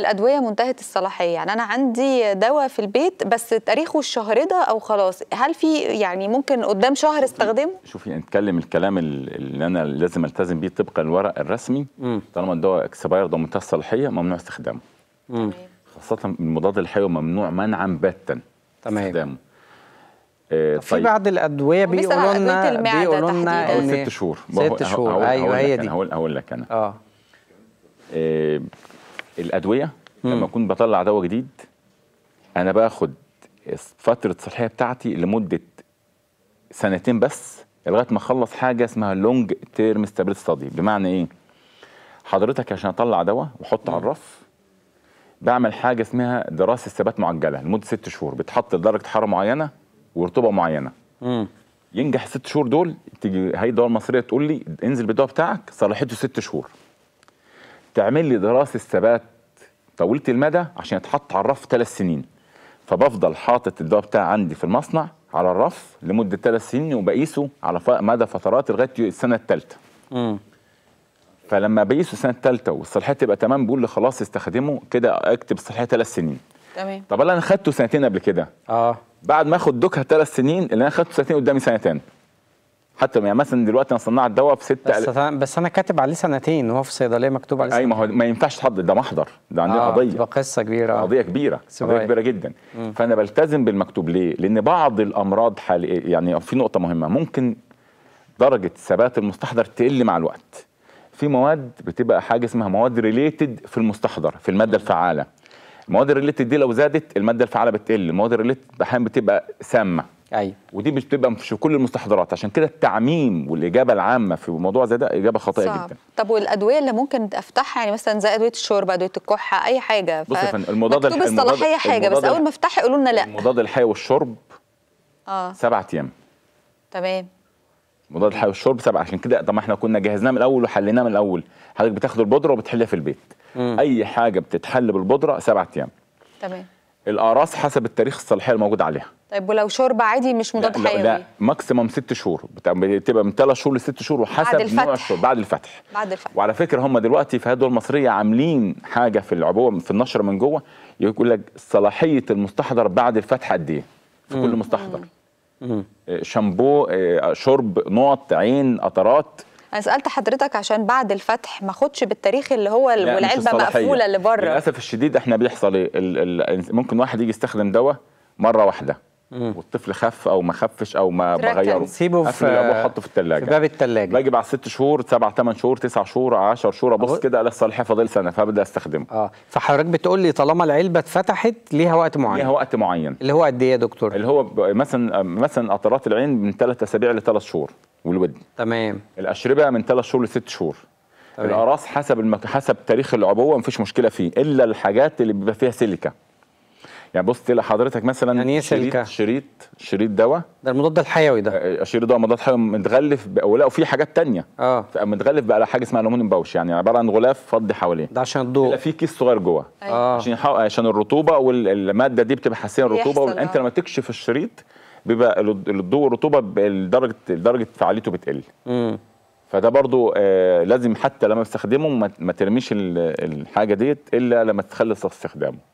الأدوية منتهية الصلاحية يعني أنا عندي دواء في البيت بس تاريخه الشهر ده أو خلاص هل في يعني ممكن قدام شهر استخدمه؟ شوفي نتكلم الكلام اللي أنا لازم ألتزم بيه طبقا الورق الرسمي مم. طالما الدواء اكسباير ده منتهى الصلاحية ممنوع استخدامه مم. خاصة المضاد الحيوي ممنوع منعا باتا تمام استخدامه آه، طيب. طيب في بعض الادويه بيقولوا لنا بيقولوا لنا ست شهور ست شهور ايوه هي دي هقول لك انا اه, آه، الادويه مم. لما اكون بطلع دواء جديد انا باخد فتره صلاحيه بتاعتي لمده سنتين بس لغايه ما اخلص حاجه اسمها لونج تيرم ستابل ستادي بمعنى ايه حضرتك عشان اطلع دواء واحطه على الرف بعمل حاجه اسمها دراسه ثبات معجله لمده ست شهور بتحط لدرجه حراره معينه ورطوبه معينه مم. ينجح الست شهور دول تيجي هي الدوله المصريه تقول لي انزل بالدواء بتاعك صلاحيته ست شهور تعمل لي دراسه ثبات طويله المدى عشان يتحط على الرف ثلاث سنين فبفضل حاطط الدواء بتاع عندي في المصنع على الرف لمده ثلاث سنين وبقيسه على مدى فترات لغايه السنه الثالثه فلما بقيسه السنه الثالثه والصلاحيه تبقى تمام بقول لي خلاص استخدمه كده اكتب الصلاحيه ثلاث سنين تمام طب انا خدته سنتين قبل كده اه بعد ما اخد دوكها ثلاث سنين اللي انا خدته سنتين قدامي سنتين حتى يعني مثلا دلوقتي انا صنعت دواء في 6000 بس, أل... بس انا كاتب عليه سنتين وهو في الصيدليه مكتوب عليه اي ما هو ما ينفعش تحضر ده محضر ده عندنا آه قضيه تبقى قصه كبيره قضيه كبيره قضيه كبيره جدا م. فانا بلتزم بالمكتوب ليه؟ لان بعض الامراض حال يعني في نقطه مهمه ممكن درجه ثبات المستحضر تقل مع الوقت في مواد بتبقى حاجه اسمها مواد ريليتد في المستحضر في الماده الفعاله المواد الريليتد دي لو زادت الماده الفعاله بتقل المواد الريليتد احيانا بتبقى سامه ايوه ودي مش بتبقى في كل المستحضرات عشان كده التعميم والاجابه العامه في موضوع زي ده اجابه خاطئه جدا طب والادويه اللي ممكن افتحها يعني مثلا زي ادويه الشرب ادويه الكحه اي حاجه ف... بص يا فندم المضاد الحيوي الصلاحيه حاجه بس اول ما افتحها يقولوا لنا لا المضاد الحيوي والشرب اه سبعة ايام تمام مضاد الحيوي والشرب سبعة عشان كده طب ما احنا كنا جهزناه من الاول وحليناه من الاول حضرتك بتاخد البودره وبتحلها في البيت م. اي حاجه بتتحل بالبودره سبعة ايام تمام الاقراص حسب التاريخ الصلاحيه الموجود عليها طيب ولو شرب عادي مش مضاد حيوي لا, لا ماكسيمم ست شهور بتبقى من ثلاث شهور لست شهور وحسب نوع الشرب بعد الفتح بعد الفتح وعلى فكره هم دلوقتي في الدول المصريه عاملين حاجه في العبوه في النشر من جوه يقول لك صلاحيه المستحضر بعد الفتح قد ايه في كل مستحضر آه، شامبو آه، شرب نقط عين قطرات انا سالت حضرتك عشان بعد الفتح ما اخدش بالتاريخ اللي هو يعني والعلبه مقفوله اللي بره للاسف الشديد احنا بيحصل ايه ممكن واحد يجي يستخدم دواء مره واحده والطفل خف او ما خفش او ما بغيره سيبه في حطه في الثلاجه في باب الثلاجه باجي بعد ست شهور سبع ثمان شهور تسع شهور 10 شهور ابص كده الاقي الصلاحيه فاضل سنه فابدا استخدمه اه فحضرتك بتقول لي طالما العلبه اتفتحت ليها وقت معين ليها وقت معين اللي هو قد ايه يا دكتور؟ اللي هو مثلا مثلا قطرات العين من ثلاث اسابيع لثلاث شهور والودن تمام الاشربه من ثلاث شهور لست شهور تمام. حسب المك... حسب تاريخ العبوه مفيش مشكله فيه الا الحاجات اللي بيبقى فيها سيليكا يعني بص تلاقي حضرتك مثلا يعني إيه شريط شريط شريط دواء ده المضاد الحيوي ده آه، آه، شريط دواء مضاد حيوي متغلف ولا وفي حاجات ثانيه اه متغلف بقى على حاجه اسمها الومنيوم باوش يعني عباره عن غلاف فضي حواليه ده عشان الضوء يبقى في كيس صغير جوه أيوة. آه. عشان عشان الرطوبه والماده دي بتبقى حساسيه الرطوبه آه. وانت لما تكشف الشريط بيبقى الضوء والرطوبه درجه درجه فعاليته بتقل امم فده برضو آه لازم حتى لما تستخدمه ما ترميش الحاجه ديت الا لما تخلص استخدامه